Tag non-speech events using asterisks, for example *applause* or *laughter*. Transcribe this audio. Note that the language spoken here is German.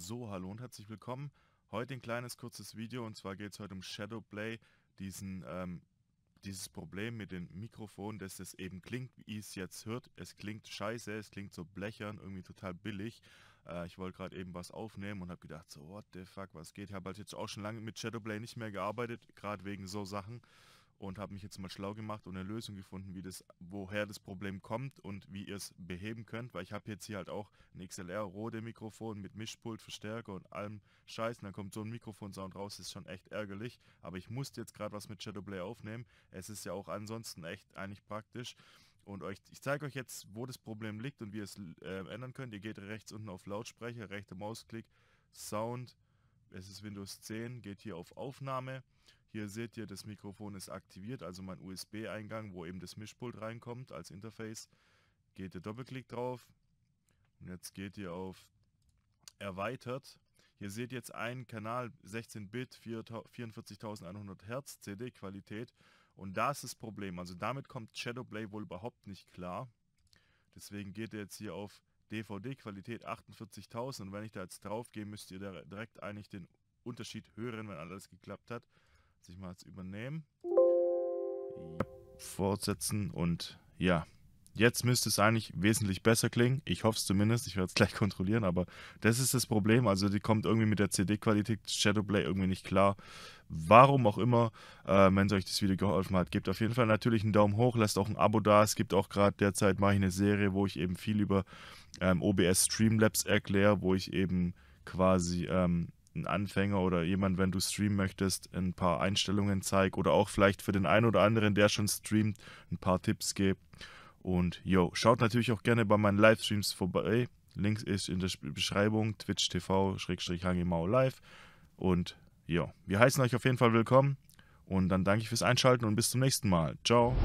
So, hallo und herzlich willkommen. Heute ein kleines kurzes Video und zwar geht es heute um Shadowplay, diesen, ähm, dieses Problem mit dem Mikrofon, dass es eben klingt, wie ihr es jetzt hört. Es klingt scheiße, es klingt so blechern, irgendwie total billig. Äh, ich wollte gerade eben was aufnehmen und habe gedacht, so what the fuck, was geht? Ich habe halt jetzt auch schon lange mit Shadowplay nicht mehr gearbeitet, gerade wegen so Sachen und habe mich jetzt mal schlau gemacht und eine Lösung gefunden, wie das, woher das Problem kommt und wie ihr es beheben könnt, weil ich habe jetzt hier halt auch ein XLR-Rode-Mikrofon mit Mischpult, Verstärker und allem Scheiß und dann kommt so ein Mikrofon-Sound raus, ist schon echt ärgerlich, aber ich musste jetzt gerade was mit Shadowplay aufnehmen, es ist ja auch ansonsten echt eigentlich praktisch und euch, ich zeige euch jetzt, wo das Problem liegt und wie ihr es äh, ändern könnt. Ihr geht rechts unten auf Lautsprecher, rechter Mausklick, Sound, es ist Windows 10, geht hier auf Aufnahme hier seht ihr, das Mikrofon ist aktiviert, also mein USB-Eingang, wo eben das Mischpult reinkommt als Interface. Geht ihr Doppelklick drauf und jetzt geht ihr auf Erweitert. Hier seht ihr jetzt einen Kanal 16-Bit, 44.100 Hertz CD-Qualität und das ist das Problem. Also damit kommt Shadowplay wohl überhaupt nicht klar. Deswegen geht ihr jetzt hier auf DVD-Qualität 48.000 und wenn ich da jetzt drauf gehe, müsst ihr direkt eigentlich den Unterschied hören, wenn alles geklappt hat sich mal jetzt übernehmen. Fortsetzen und ja. Jetzt müsste es eigentlich wesentlich besser klingen. Ich hoffe es zumindest. Ich werde es gleich *laughs* kontrollieren, aber das ist das Problem. Also die kommt irgendwie mit der CD-Qualität Shadowplay irgendwie nicht klar. Warum auch immer, äh, wenn es euch das Video geholfen hat, gebt auf jeden Fall natürlich einen Daumen hoch, lasst auch ein Abo da. Es gibt auch gerade derzeit mache ich eine Serie, wo ich eben viel über ähm, OBS Streamlabs erkläre, wo ich eben quasi ähm, ein Anfänger oder jemand, wenn du streamen möchtest, ein paar Einstellungen zeige oder auch vielleicht für den einen oder anderen, der schon streamt, ein paar Tipps gebe. Und yo, schaut natürlich auch gerne bei meinen Livestreams vorbei. Links ist in der Beschreibung twitch.tv-hangemau live. Und yo, wir heißen euch auf jeden Fall willkommen. Und dann danke ich fürs Einschalten und bis zum nächsten Mal. Ciao.